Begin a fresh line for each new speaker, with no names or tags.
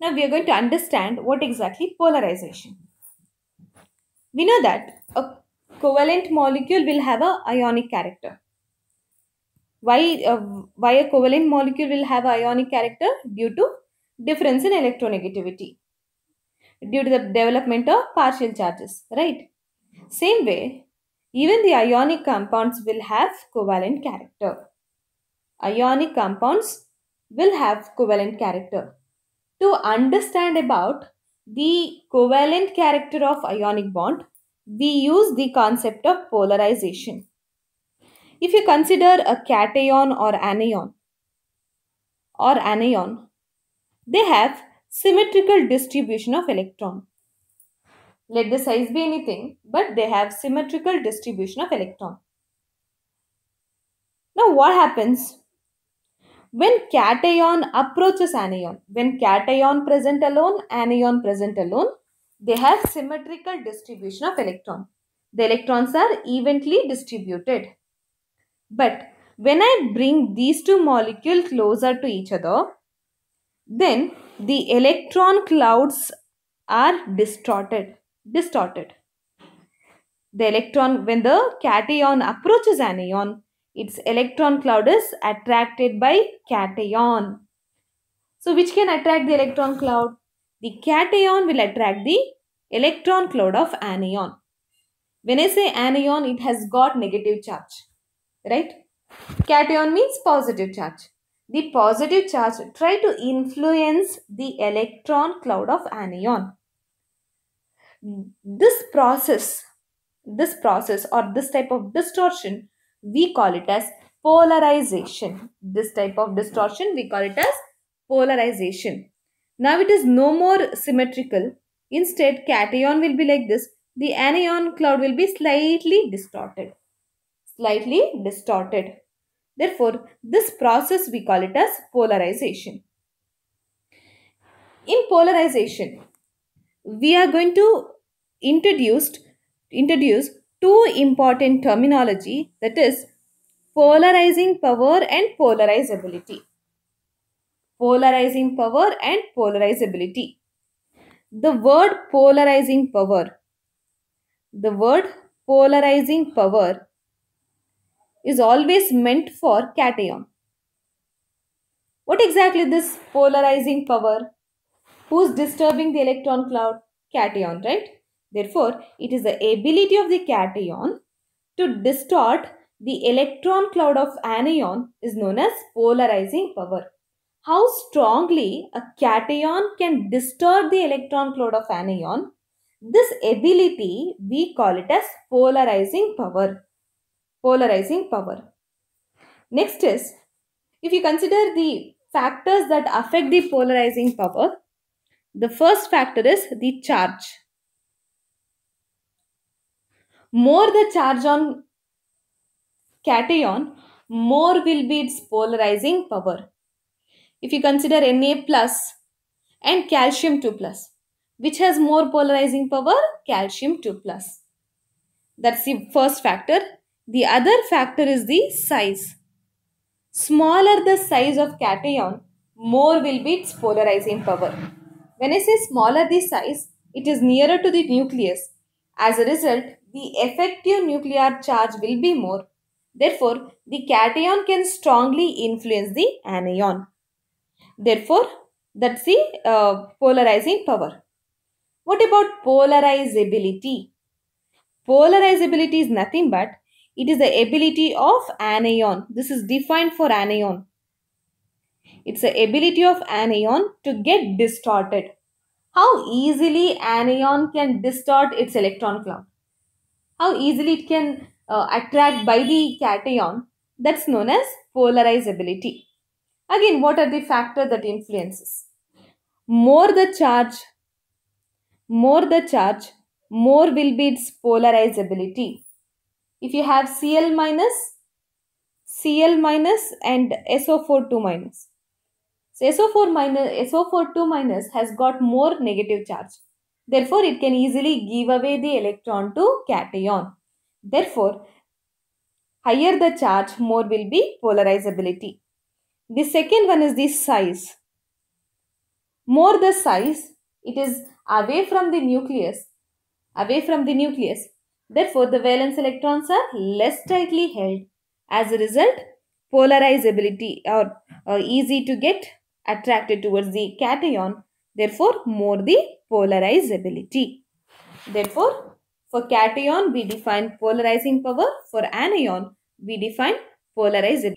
Now we are going to understand what exactly polarization. We know that a covalent molecule will have a ionic character. Why, uh, why a covalent molecule will have ionic character? Due to difference in electronegativity. Due to the development of partial charges, right? Same way, even the ionic compounds will have covalent character. Ionic compounds will have covalent character to understand about the covalent character of ionic bond, we use the concept of polarization. If you consider a cation or anion or anion, they have symmetrical distribution of electron. Let the size be anything, but they have symmetrical distribution of electron. Now what happens when cation approaches anion, when cation present alone, anion present alone, they have symmetrical distribution of electron. The electrons are evenly distributed. But when I bring these two molecules closer to each other, then the electron clouds are distorted. Distorted. The electron, when the cation approaches anion, its electron cloud is attracted by cation. So which can attract the electron cloud? The cation will attract the electron cloud of anion. When I say anion, it has got negative charge. Right? Cation means positive charge. The positive charge try to influence the electron cloud of anion. This process, this process or this type of distortion we call it as polarization. This type of distortion we call it as polarization. Now it is no more symmetrical. Instead, cation will be like this. The anion cloud will be slightly distorted. Slightly distorted. Therefore, this process we call it as polarization. In polarization, we are going to introduced, introduce two important terminology that is polarizing power and polarizability. Polarizing power and polarizability. The word polarizing power. The word polarizing power is always meant for cation. What exactly this polarizing power? Who's disturbing the electron cloud? Cation, right? Therefore, it is the ability of the cation to distort the electron cloud of anion is known as polarizing power. How strongly a cation can distort the electron cloud of anion, this ability we call it as polarizing power. Polarizing power. Next is, if you consider the factors that affect the polarizing power, the first factor is the charge more the charge on cation, more will be its polarizing power. If you consider Na plus and calcium 2 plus, which has more polarizing power? Calcium 2 plus. That's the first factor. The other factor is the size. Smaller the size of cation, more will be its polarizing power. When I say smaller the size, it is nearer to the nucleus. As a result, the effective nuclear charge will be more. Therefore, the cation can strongly influence the anion. Therefore, that's the uh, polarizing power. What about polarizability? Polarizability is nothing but it is the ability of anion. This is defined for anion. It's the ability of anion to get distorted. How easily anion can distort its electron cloud? how easily it can uh, attract by the cation that's known as polarizability. Again, what are the factors that influences? More the charge, more the charge, more will be its polarizability. If you have Cl minus, Cl minus and SO4 2 minus. So SO4 minus, SO4 2 minus has got more negative charge. Therefore, it can easily give away the electron to cation. Therefore, higher the charge, more will be polarizability. The second one is the size. More the size, it is away from the nucleus, away from the nucleus. Therefore, the valence electrons are less tightly held. As a result, polarizability or, or easy to get attracted towards the cation Therefore, more the polarizability. Therefore, for cation, we define polarizing power. For anion, we define polarizability.